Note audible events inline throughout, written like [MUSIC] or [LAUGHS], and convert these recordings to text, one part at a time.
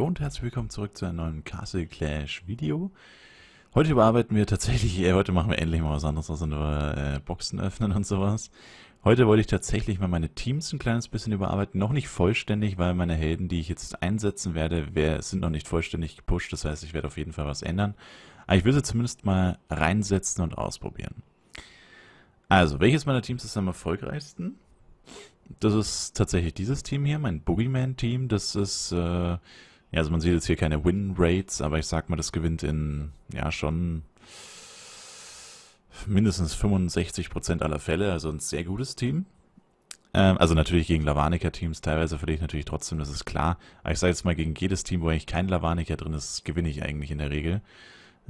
Jo und herzlich willkommen zurück zu einem neuen Castle Clash Video. Heute überarbeiten wir tatsächlich, äh, heute machen wir endlich mal was anderes, außer nur äh, Boxen öffnen und sowas. Heute wollte ich tatsächlich mal meine Teams ein kleines bisschen überarbeiten, noch nicht vollständig, weil meine Helden, die ich jetzt einsetzen werde, wär, sind noch nicht vollständig gepusht, das heißt, ich werde auf jeden Fall was ändern. Aber ich will sie zumindest mal reinsetzen und ausprobieren. Also, welches meiner Teams ist am erfolgreichsten? Das ist tatsächlich dieses Team hier, mein Boogeyman-Team. Das ist äh, ja, also man sieht jetzt hier keine Win-Rates, aber ich sag mal, das gewinnt in, ja, schon mindestens 65% Prozent aller Fälle, also ein sehr gutes Team. Ähm, also natürlich gegen Lavanica-Teams, teilweise verliere ich natürlich trotzdem, das ist klar. Aber ich sage jetzt mal, gegen jedes Team, wo eigentlich kein Lavanica drin ist, gewinne ich eigentlich in der Regel.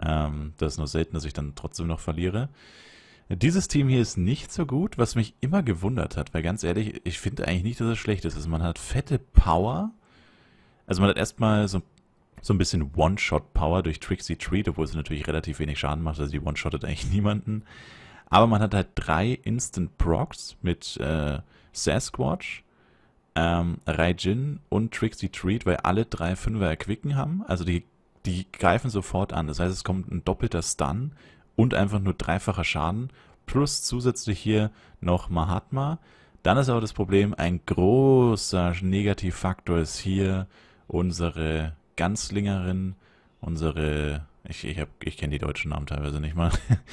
Ähm, das ist nur selten, dass ich dann trotzdem noch verliere. Dieses Team hier ist nicht so gut, was mich immer gewundert hat, weil ganz ehrlich, ich finde eigentlich nicht, dass es schlecht ist. Also man hat fette Power, also man hat erstmal so, so ein bisschen One-Shot-Power durch Trixie Treat, obwohl sie natürlich relativ wenig Schaden macht, also die One-Shottet eigentlich [LAUGHS] niemanden. Aber man hat halt drei Instant Procs mit äh, Sasquatch, ähm, Raijin und Trixie Treat, weil alle drei Fünfer erquicken haben. Also die, die greifen sofort an. Das heißt, es kommt ein doppelter Stun und einfach nur dreifacher Schaden. Plus zusätzlich hier noch Mahatma. Dann ist aber das Problem, ein großer Negativfaktor ist hier unsere Ganzlingerin, unsere, ich, ich, ich kenne die deutschen Namen teilweise nicht mal.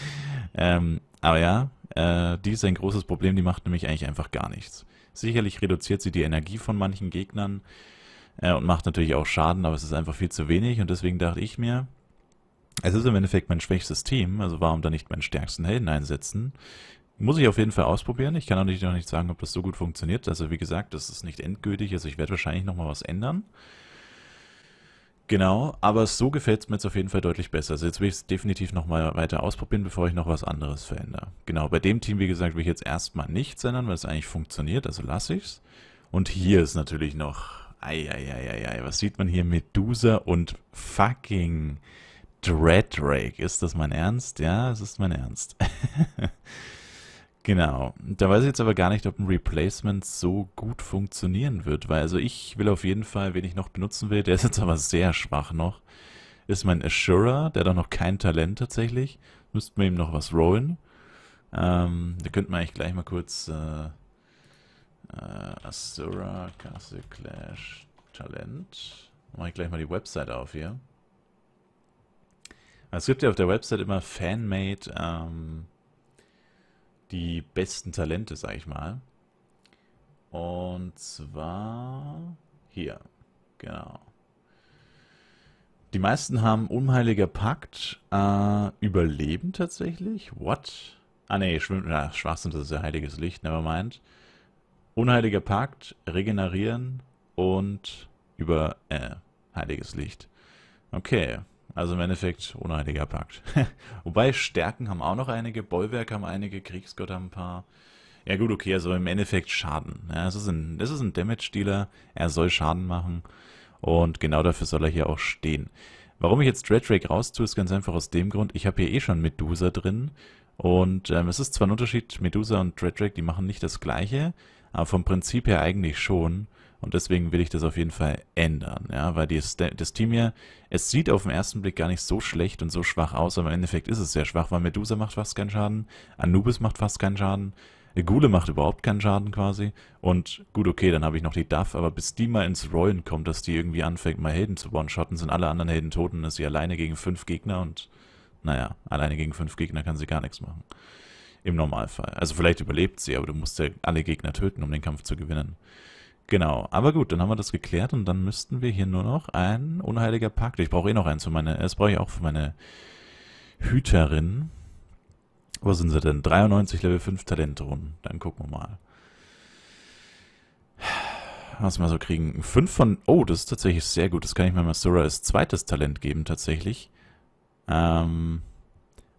[LAUGHS] ähm, aber ja, äh, die ist ein großes Problem, die macht nämlich eigentlich einfach gar nichts. Sicherlich reduziert sie die Energie von manchen Gegnern äh, und macht natürlich auch Schaden, aber es ist einfach viel zu wenig und deswegen dachte ich mir, es ist im Endeffekt mein schwächstes Team, also warum dann nicht meinen stärksten Helden einsetzen? Muss ich auf jeden Fall ausprobieren. Ich kann natürlich noch nicht sagen, ob das so gut funktioniert. Also wie gesagt, das ist nicht endgültig. Also ich werde wahrscheinlich nochmal was ändern. Genau, aber so gefällt es mir jetzt auf jeden Fall deutlich besser. Also jetzt will ich es definitiv nochmal weiter ausprobieren, bevor ich noch was anderes verändere. Genau, bei dem Team, wie gesagt, will ich jetzt erstmal nichts ändern, weil es eigentlich funktioniert, also lasse ich es. Und hier ist natürlich noch, ei, was sieht man hier? Medusa und fucking Dreadrake. Ist das mein Ernst? Ja, es ist mein Ernst. [LAUGHS] Genau. Da weiß ich jetzt aber gar nicht, ob ein Replacement so gut funktionieren wird, weil also ich will auf jeden Fall, wen ich noch benutzen will, der ist jetzt aber sehr schwach noch, ist mein Assurer, der hat auch noch kein Talent tatsächlich. Müssten wir ihm noch was rollen. Ähm, da könnten wir eigentlich gleich mal kurz äh, äh, Castle Clash Talent. Mache ich gleich mal die Website auf hier. Also es gibt ja auf der Website immer Fanmade ähm, die besten Talente, sag ich mal. Und zwar hier, genau. Die meisten haben Unheiliger Pakt äh, überleben tatsächlich. What? Ah ne, schwimmt, na, Schwachsinn, das ist ja heiliges Licht, nevermind. Unheiliger Pakt, regenerieren und über äh, heiliges Licht. Okay, also im Endeffekt unheiliger Pakt. [LAUGHS] Wobei Stärken haben auch noch einige, Bollwerk haben einige, Kriegsgott haben ein paar. Ja gut, okay, also im Endeffekt Schaden. Ja, das ist ein, das ist ein Damage-Dealer, er soll Schaden machen und genau dafür soll er hier auch stehen. Warum ich jetzt Dreadrake raus tue, ist ganz einfach aus dem Grund, ich habe hier eh schon Medusa drin und ähm, es ist zwar ein Unterschied, Medusa und Dreadrake, die machen nicht das gleiche, aber vom Prinzip her eigentlich schon und deswegen will ich das auf jeden Fall ändern, ja, weil die, das Team hier, es sieht auf den ersten Blick gar nicht so schlecht und so schwach aus, aber im Endeffekt ist es sehr schwach, weil Medusa macht fast keinen Schaden, Anubis macht fast keinen Schaden, Gule macht überhaupt keinen Schaden quasi. Und gut, okay, dann habe ich noch die Duff, aber bis die mal ins Rollen kommt, dass die irgendwie anfängt, mal Helden zu one-shotten, sind alle anderen Helden tot und ist sie alleine gegen fünf Gegner und naja, alleine gegen fünf Gegner kann sie gar nichts machen. Im Normalfall. Also vielleicht überlebt sie, aber du musst ja alle Gegner töten, um den Kampf zu gewinnen. Genau, aber gut, dann haben wir das geklärt und dann müssten wir hier nur noch ein unheiliger Pakt. Ich brauche eh noch eins für meine, das brauche ich auch für meine Hüterin. Wo sind sie denn? 93 Level 5 Talentronen. Dann gucken wir mal. Was wir so kriegen. 5 von, oh, das ist tatsächlich sehr gut. Das kann ich meinem Masura als zweites Talent geben, tatsächlich. Ähm,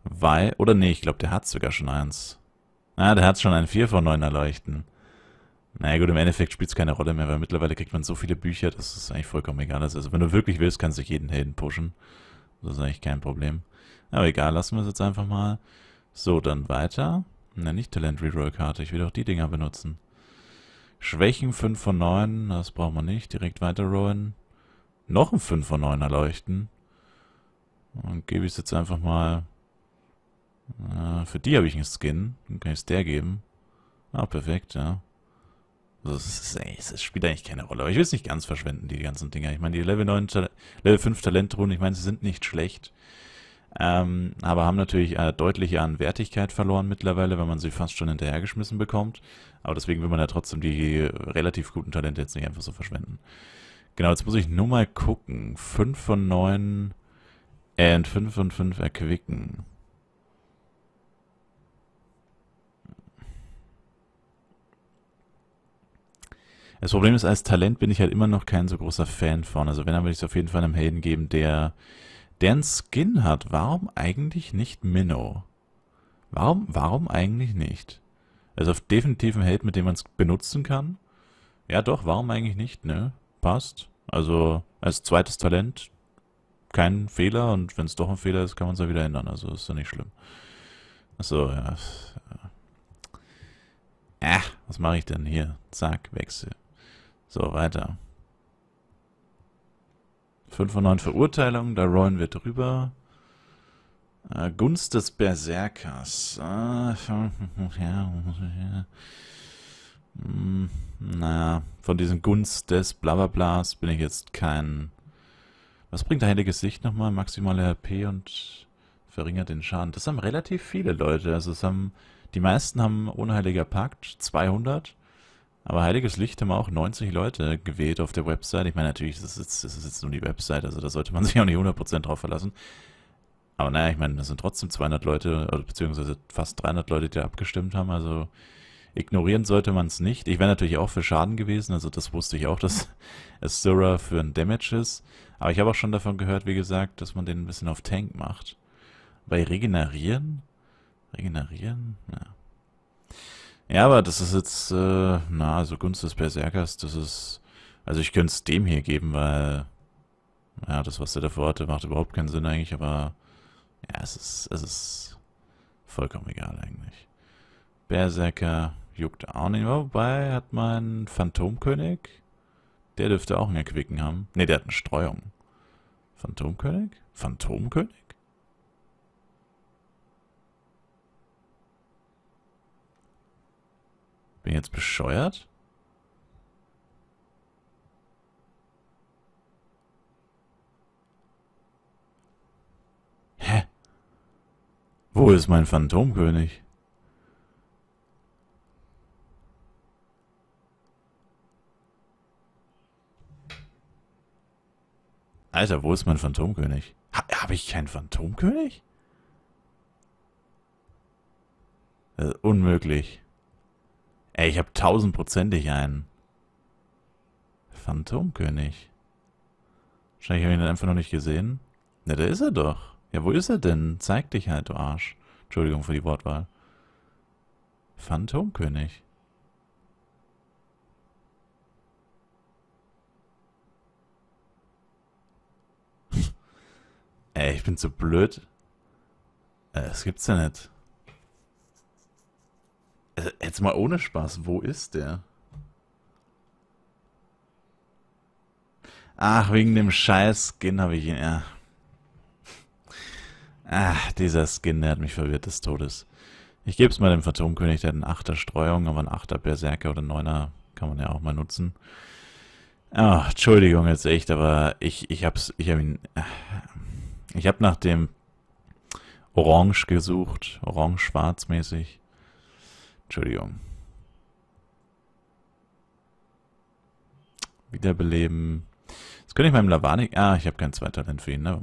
weil, oder nee, ich glaube, der hat sogar schon eins. Ah, der hat schon ein 4 von 9 erleuchten. Naja gut, im Endeffekt spielt es keine Rolle mehr, weil mittlerweile kriegt man so viele Bücher, dass es eigentlich vollkommen egal ist. Also, also wenn du wirklich willst, kannst du jeden Helden pushen. Das ist eigentlich kein Problem. Aber egal, lassen wir es jetzt einfach mal. So, dann weiter. Na, nicht Talent Reroll Karte. Ich will auch die Dinger benutzen. Schwächen 5 von 9. Das brauchen wir nicht. Direkt weiter rollen. Noch ein 5 von 9 erleuchten. Und gebe ich es jetzt einfach mal... Äh, für die habe ich einen Skin. Dann kann ich es der geben. Ah, perfekt, ja. Das, ist, ey, das spielt eigentlich keine Rolle. Aber ich will es nicht ganz verschwenden, die ganzen Dinger. Ich meine, die Level 9, Level 5 Talentruhen, ich meine, sie sind nicht schlecht. Ähm, aber haben natürlich äh, deutlich an Wertigkeit verloren mittlerweile, wenn man sie fast schon hinterhergeschmissen bekommt. Aber deswegen will man ja trotzdem die äh, relativ guten Talente jetzt nicht einfach so verschwenden. Genau, jetzt muss ich nur mal gucken. 5 von 9 äh, und 5 von 5 erquicken. Das Problem ist, als Talent bin ich halt immer noch kein so großer Fan von. Also wenn, dann würde ich es auf jeden Fall einem Helden geben, der, der einen Skin hat. Warum eigentlich nicht Minnow? Warum, warum eigentlich nicht? Also auf definitiv ein Held, mit dem man es benutzen kann. Ja doch, warum eigentlich nicht, ne? Passt. Also als zweites Talent kein Fehler und wenn es doch ein Fehler ist, kann man es ja wieder ändern. Also ist ja nicht schlimm. Achso, ja. Äh. äh, was mache ich denn hier? Zack, Wechsel. So, weiter. 5 von 9 Verurteilungen, da rollen wir drüber. Äh, Gunst des Berserkers. Ah, ja, ja. Hm, naja, von diesem Gunst des Blablablas bin ich jetzt kein... Was bringt der heiliges Licht nochmal? Maximale HP und verringert den Schaden. Das haben relativ viele Leute. Also es haben... Die meisten haben Unheiliger Pakt 200. Aber Heiliges Licht haben auch 90 Leute gewählt auf der Website. Ich meine, natürlich, das ist, das ist jetzt nur die Website, also da sollte man [LAUGHS] sich auch nicht 100% drauf verlassen. Aber naja, ich meine, das sind trotzdem 200 Leute, also beziehungsweise fast 300 Leute, die da abgestimmt haben. Also ignorieren sollte man es nicht. Ich wäre natürlich auch für Schaden gewesen, also das wusste ich auch, dass Asura [LAUGHS] für ein Damage ist. Aber ich habe auch schon davon gehört, wie gesagt, dass man den ein bisschen auf Tank macht. Bei Regenerieren? Regenerieren? Ja. Ja, aber das ist jetzt, äh, na, also Gunst des Berserkers, das ist, also ich könnte es dem hier geben, weil, ja, das, was er davor hatte, macht überhaupt keinen Sinn eigentlich, aber, ja, es ist, es ist vollkommen egal eigentlich. Berserker juckt auch nicht, wobei hat mein Phantomkönig, der dürfte auch einen Erquicken haben. Ne, der hat eine Streuung. Phantomkönig? Phantomkönig? Bin jetzt bescheuert? Hä? Wo ist mein Phantomkönig? Alter, wo ist mein Phantomkönig? Ha Habe ich keinen Phantomkönig? Äh, unmöglich. Ey, ich habe tausendprozentig einen. Phantomkönig. Wahrscheinlich habe ich ihn einfach noch nicht gesehen. Na, da ist er doch. Ja, wo ist er denn? Zeig dich halt, du Arsch. Entschuldigung für die Wortwahl. Phantomkönig. [LAUGHS] Ey, ich bin zu blöd. Äh, das gibt's ja nicht. Also, jetzt mal ohne Spaß, wo ist der? Ach, wegen dem scheiß Skin habe ich ihn, ja. Ach, dieser Skin, der hat mich verwirrt des Todes. Ich gebe es mal dem Phantomkönig, der hat einen 8er Streuung, aber ein 8er Berserker oder 9er kann man ja auch mal nutzen. Ach, Entschuldigung jetzt echt, aber ich, ich hab's, ich hab ihn, ich habe nach dem Orange gesucht, orange-schwarz mäßig. Entschuldigung. Wiederbeleben. Jetzt könnte ich meinem Lavanik... Ah, ich habe kein Zweitalent für ihn, ne?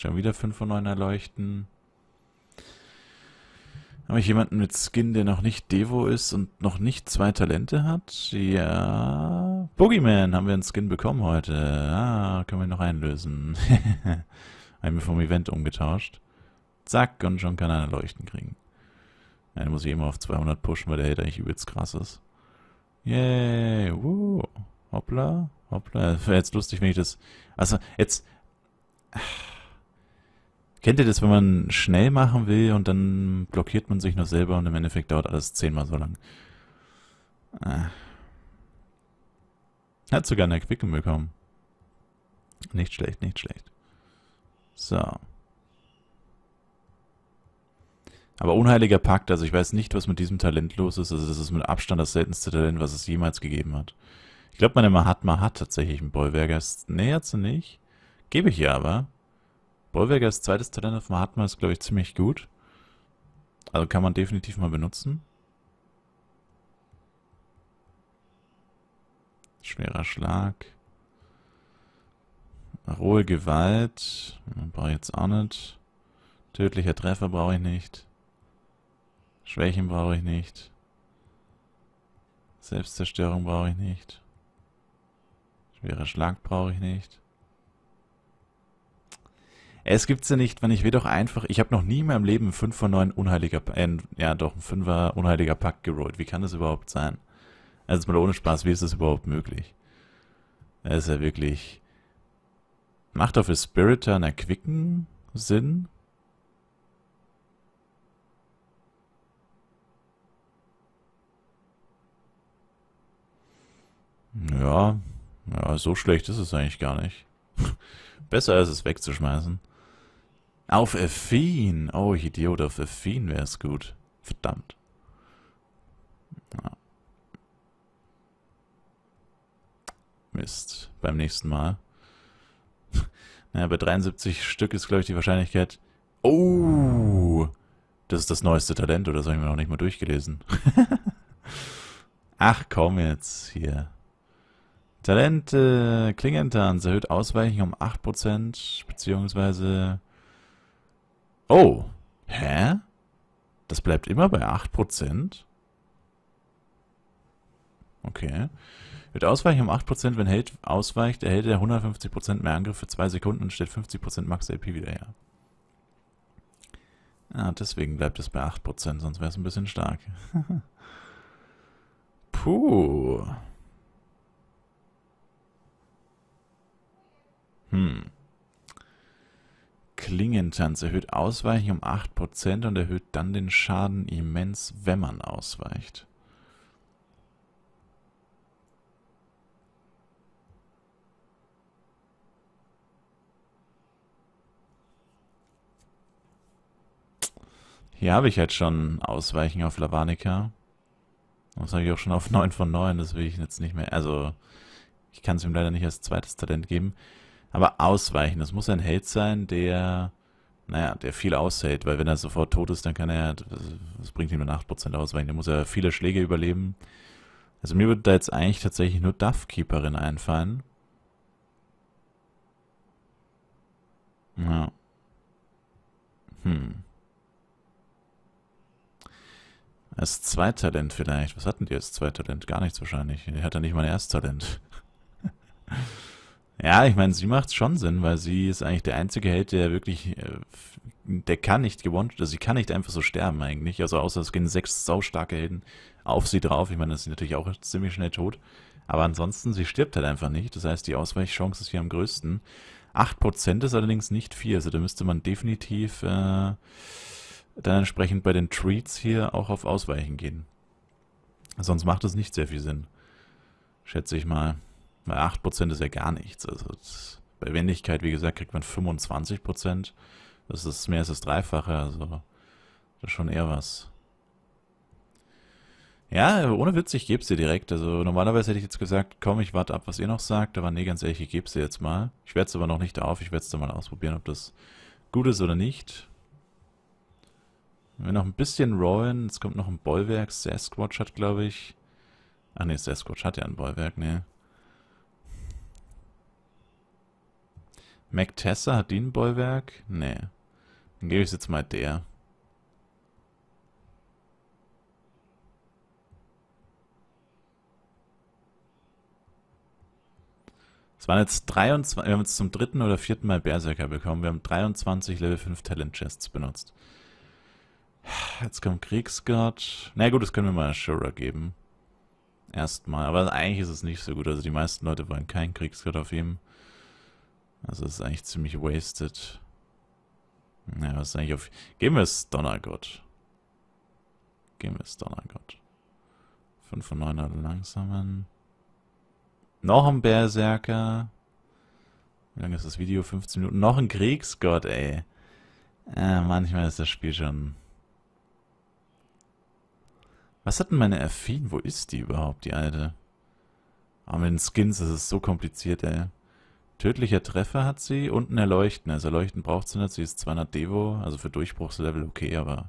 Schon wieder 5 von 9 erleuchten. Habe ich jemanden mit Skin, der noch nicht Devo ist und noch nicht zwei Talente hat? Ja. Boogeyman haben wir einen Skin bekommen heute. Ah, können wir noch einlösen. [LAUGHS] Haben wir vom Event umgetauscht. Zack, und schon kann er leuchten kriegen. Den muss ich immer auf 200 pushen, weil der Hit eigentlich übelst krass ist. Yay, woo. Hoppla, hoppla. Das wäre jetzt lustig, wenn ich das... Also, jetzt... Kennt ihr das, wenn man schnell machen will und dann blockiert man sich noch selber und im Endeffekt dauert alles zehnmal so lang? Ah. Hat sogar eine Quicken bekommen. Nicht schlecht, nicht schlecht. So. Aber unheiliger Pakt, also ich weiß nicht, was mit diesem Talent los ist. Also das ist mit Abstand das seltenste Talent, was es jemals gegeben hat. Ich glaube, meine Mahatma hat tatsächlich einen Bollwerker. Nee, hat sie nicht. Gebe ich ihr aber. Bollwerkers zweites Talent auf Mahatma ist, glaube ich, ziemlich gut. Also kann man definitiv mal benutzen. Schwerer Schlag. Rohe Gewalt. Brauche ich jetzt auch nicht. Tödlicher Treffer brauche ich nicht. Schwächen brauche ich nicht. Selbstzerstörung brauche ich nicht. Schwerer Schlag brauche ich nicht. Es gibt's ja nicht, wenn ich will doch einfach... Ich habe noch nie in meinem Leben einen 5 von 9 unheiliger... Äh, ja doch, ein 5er unheiliger Pakt gerollt. Wie kann das überhaupt sein? Also mal ohne Spaß, wie ist das überhaupt möglich? Es ist ja wirklich... Macht doch für auf Spiriturn erquicken Sinn? Ja, ja, so schlecht ist es eigentlich gar nicht. [LAUGHS] Besser ist es wegzuschmeißen. Auf Affin! Oh, ich Idiot, auf Affin wäre es gut. Verdammt. Ja. Mist. Beim nächsten Mal. [LAUGHS] naja, bei 73 Stück ist, glaube ich, die Wahrscheinlichkeit... Oh! Das ist das neueste Talent, oder das habe ich mir noch nicht mal durchgelesen. [LAUGHS] Ach komm jetzt, hier. Talent äh, Klingentanz erhöht Ausweichen um 8%, beziehungsweise... Oh, hä? Das bleibt immer bei 8%? Okay. Wird Ausweichen um 8%, wenn Held ausweicht, erhält er 150% mehr Angriff für 2 Sekunden und stellt 50% Max AP wieder her. Ah, deswegen bleibt es bei 8%, sonst wäre es ein bisschen stark. [LAUGHS] Puh. Klingentanz erhöht Ausweichen um 8% und erhöht dann den Schaden immens, wenn man ausweicht. Hier habe ich jetzt schon Ausweichen auf Lavanica. Das habe ich auch schon auf 9 von 9, das will ich jetzt nicht mehr. Also, ich kann es ihm leider nicht als zweites Talent geben. Aber ausweichen, das muss ein Held sein, der, naja, der viel aushält, weil wenn er sofort tot ist, dann kann er, das bringt ihm nur 8% ausweichen, der muss er viele Schläge überleben. Also mir würde da jetzt eigentlich tatsächlich nur Duffkeeperin einfallen. Ja. Hm. Als Zweitalent vielleicht. Was hatten die als Zweitalent? Gar nichts wahrscheinlich. Die hat ja nicht mal ein Ersttalent. [LAUGHS] Ja, ich meine, sie macht schon Sinn, weil sie ist eigentlich der einzige Held, der wirklich, äh, der kann nicht gewonnen, also sie kann nicht einfach so sterben eigentlich. Also außer es gehen sechs saustarke Helden auf sie drauf. Ich meine, das ist natürlich auch ziemlich schnell tot. Aber ansonsten, sie stirbt halt einfach nicht. Das heißt, die Ausweichchance ist hier am größten. 8% ist allerdings nicht viel. Also da müsste man definitiv äh, dann entsprechend bei den Treats hier auch auf Ausweichen gehen. Sonst macht es nicht sehr viel Sinn. Schätze ich mal mal 8% ist ja gar nichts. Also bei Wendigkeit, wie gesagt, kriegt man 25%. Das ist mehr als das Dreifache, also das ist schon eher was. Ja, ohne Witz, ich geb's dir direkt. Also normalerweise hätte ich jetzt gesagt, komm, ich warte ab, was ihr noch sagt, aber nee, ganz ehrlich, ich geb's dir jetzt mal. Ich werde es aber noch nicht auf, ich werde es dann mal ausprobieren, ob das gut ist oder nicht. Wir noch ein bisschen rollen, jetzt kommt noch ein Bollwerk, Sasquatch hat, glaube ich. Ach nee, Sasquatch hat ja ein Bollwerk, ne. Mac Tessa, hat die ein Bollwerk? Nee. Dann gebe ich es jetzt mal der. Es waren jetzt 23, wir haben jetzt zum dritten oder vierten Mal Berserker bekommen. Wir haben 23 Level 5 Talent Chests benutzt. Jetzt kommt Kriegsgott. Na gut, das können wir mal Ashura geben. Erstmal. Aber eigentlich ist es nicht so gut. Also die meisten Leute wollen keinen Kriegsgott auf ihm. Also ist eigentlich ziemlich wasted. Ja, was ist eigentlich auf... Geben wir es Donnergott. Geben wir es Donnergott. 5 von 9 900 langsamen. Noch ein Berserker. Wie lange ist das Video? 15 Minuten. Noch ein Kriegsgott, ey. Äh, manchmal ist das Spiel schon... Was hat denn meine Affin? Wo ist die überhaupt, die alte? Aber ah, mit den Skins, ist es so kompliziert, ey. Tödlicher Treffer hat sie und ein Erleuchten. Also Erleuchten braucht sie nicht. Sie ist 200 Devo, also für Durchbruchslevel okay, aber...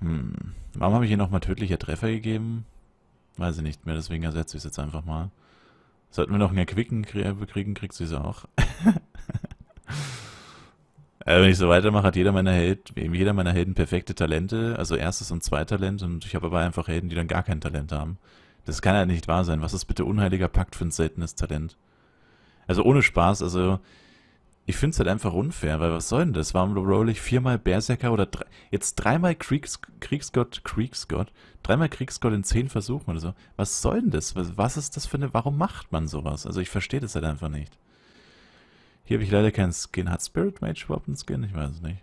Hm. Warum habe ich ihr nochmal tödlicher Treffer gegeben? Weiß ich nicht mehr, deswegen ersetze ich es jetzt einfach mal. Sollten wir noch einen Erquicken äh, kriegen, kriegt sie es auch. also [LAUGHS] wenn ich so weitermache, hat jeder meiner, Held, jeder meiner Helden perfekte Talente. Also erstes und zweites Talent. Und ich habe aber einfach Helden, die dann gar kein Talent haben. Das kann ja halt nicht wahr sein. Was ist bitte unheiliger Pakt für ein seltenes Talent? Also ohne Spaß, also ich finde es halt einfach unfair, weil was soll denn das? Warum roll ich viermal Berserker oder drei, jetzt dreimal Kriegs, Kriegsgott, Kriegsgott, dreimal Kriegsgott in zehn Versuchen oder so? Was soll denn das? Was, was ist das für eine, warum macht man sowas? Also ich verstehe das halt einfach nicht. Hier habe ich leider keinen Skin. Hat Spirit Mage überhaupt einen Skin? Ich weiß es nicht.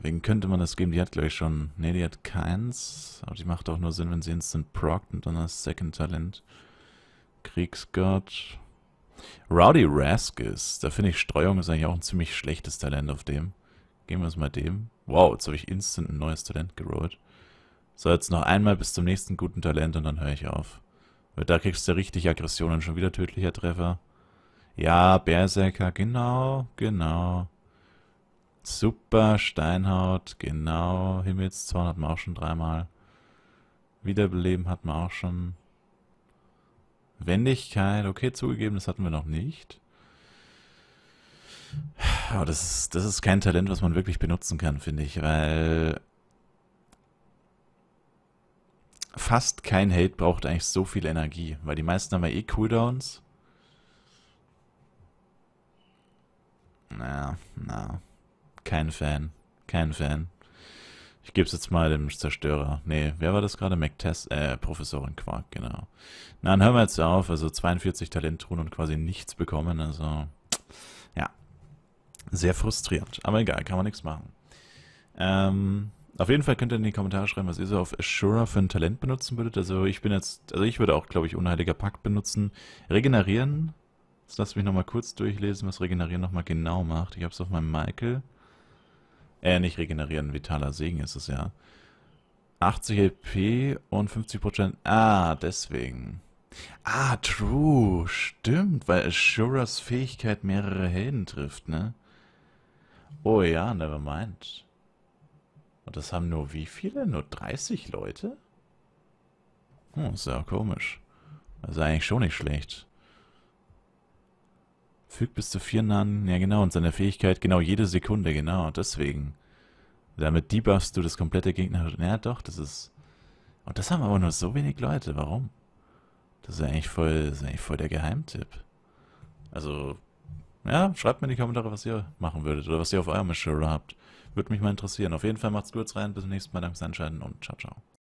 Wegen könnte man das geben. Die hat, glaube ich, schon... Ne, die hat keins. Aber die macht auch nur Sinn, wenn sie instant proct und dann das Second Talent. Kriegsgott. Rowdy Raskis. Da finde ich, Streuung ist eigentlich auch ein ziemlich schlechtes Talent auf dem. Gehen wir es mal dem. Wow, jetzt habe ich instant ein neues Talent gerollt. So, jetzt noch einmal bis zum nächsten guten Talent und dann höre ich auf. Weil da kriegst du richtig Aggressionen. Schon wieder tödlicher Treffer. Ja, Berserker, genau, genau. Super, Steinhaut, genau. Himmelszorn hat man auch schon dreimal. Wiederbeleben hat man auch schon. Wendigkeit, okay, zugegeben, das hatten wir noch nicht. Aber das ist, das ist kein Talent, was man wirklich benutzen kann, finde ich, weil fast kein Held braucht eigentlich so viel Energie, weil die meisten haben ja eh Cooldowns. Na, na, kein Fan, kein Fan. Ich gebe es jetzt mal dem Zerstörer. Nee, wer war das gerade? McTess, äh, Professorin Quark, genau. Na, dann hören wir jetzt auf. Also 42 Talenttruhen und quasi nichts bekommen. Also, ja. Sehr frustrierend. Aber egal, kann man nichts machen. Ähm, auf jeden Fall könnt ihr in die Kommentare schreiben, was ihr so auf Ashura für ein Talent benutzen würdet. Also ich bin jetzt, also ich würde auch, glaube ich, Unheiliger Pakt benutzen. Regenerieren. Jetzt lasst mich nochmal kurz durchlesen, was Regenerieren nochmal genau macht. Ich habe es auf meinem Michael. Äh, nicht regenerieren, vitaler Segen ist es ja. 80 LP und 50%. Ah, deswegen. Ah, true. Stimmt, weil Assuras Fähigkeit mehrere Helden trifft, ne? Oh ja, never mind. Und das haben nur wie viele? Nur 30 Leute? Hm, ist ja komisch. Das also ist eigentlich schon nicht schlecht. Fügt bis zu vier Nahen. Ja, genau. Und seine Fähigkeit, genau, jede Sekunde, genau. Deswegen. Damit debuffst du das komplette Gegner. Ja, doch, das ist. Und das haben aber nur so wenig Leute. Warum? Das ist eigentlich voll, ist eigentlich voll der Geheimtipp. Also, ja, schreibt mir in die Kommentare, was ihr machen würdet oder was ihr auf eurem Show habt. Würde mich mal interessieren. Auf jeden Fall macht's kurz rein. Bis zum nächsten Mal. Danke fürs Einschalten und ciao, ciao.